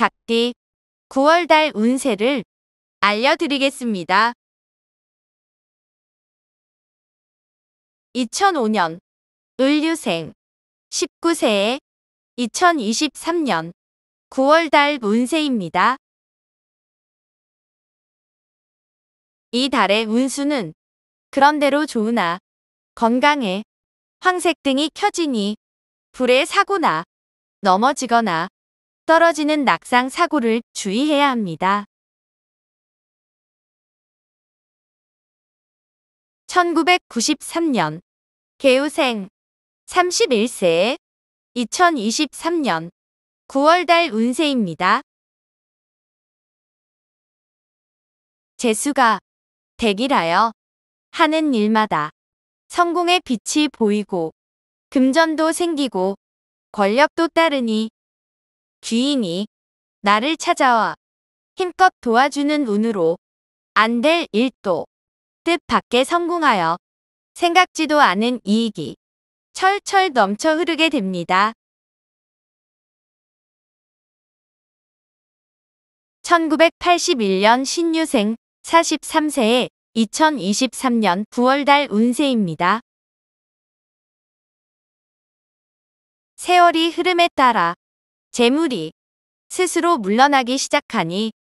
닭띠 9월달 운세를 알려드리겠습니다. 2005년 을류생 19세에 2023년 9월달 운세입니다. 이 달의 운수는 그런대로 좋으나 건강에 황색 등이 켜지니 불에 사고나 넘어지거나 떨어지는 낙상 사고를 주의해야 합니다. 1993년 개우생 31세 2023년 9월달 운세입니다. 재수가 대기라여 하는 일마다 성공의 빛이 보이고 금전도 생기고 권력도 따르니 귀인이 나를 찾아와 힘껏 도와주는 운으로 안 될 일도 뜻밖에 성공하여 생각지도 않은 이익이 철철 넘쳐 흐르게 됩니다. 1981년 신유생 43세의 2023년 9월달 운세입니다. 세월이 흐름에 따라 재물이 스스로 물러나기 시작하니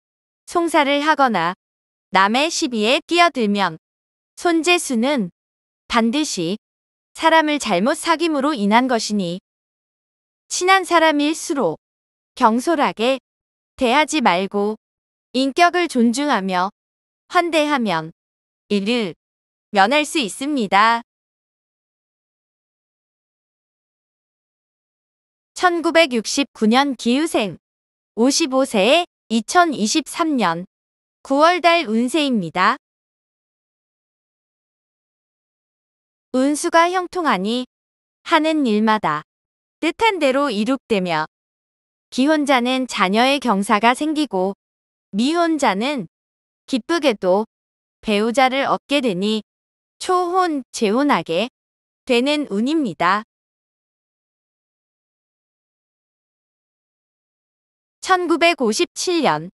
송사를 하거나 남의 시비에 끼어들면 손재수는 반드시 사람을 잘못 사귐으로 인한 것이니 친한 사람일수록 경솔하게 대하지 말고 인격을 존중하며 환대하면 이를 면할 수 있습니다. 1969년 기후생 5 5세에 2023년 9월달 운세입니다. 운수가 형통하니 하는 일마다 뜻한 대로 이룩되며 기혼자는 자녀의 경사가 생기고 미혼자는 기쁘게도 배우자를 얻게 되니 초혼, 재혼하게 되는 운입니다. 1957년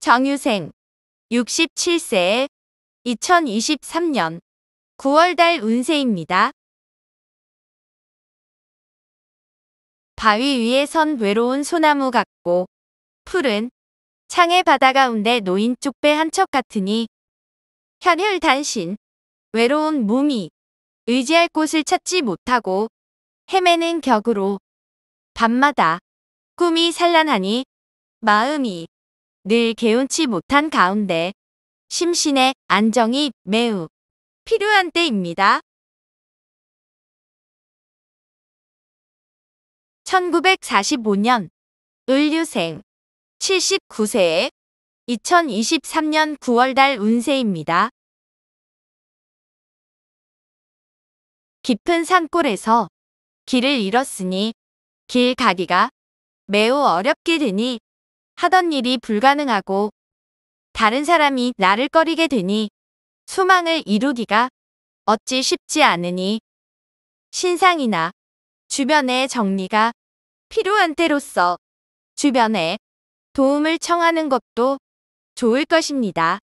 정유생 67세에 2023년 9월달 운세입니다. 바위 위에 선 외로운 소나무 같고 풀은 창의 바다 가운데 노인 쪽배 한 척 같으니 현혈 단신 외로운 몸이 의지할 곳을 찾지 못하고 헤매는 격으로 밤마다 꿈이 산란하니 마음이 늘 개운치 못한 가운데 심신의 안정이 매우 필요한 때입니다. 1945년 을류생 79세에 2023년 9월달 운세입니다. 깊은 산골에서 길을 잃었으니 길 가기가 매우 어렵게 되니 하던 일이 불가능하고 다른 사람이 나를 꺼리게 되니 소망을 이루기가 어찌 쉽지 않으니 신상이나 주변의 정리가 필요한 때로서 주변에 도움을 청하는 것도 좋을 것입니다.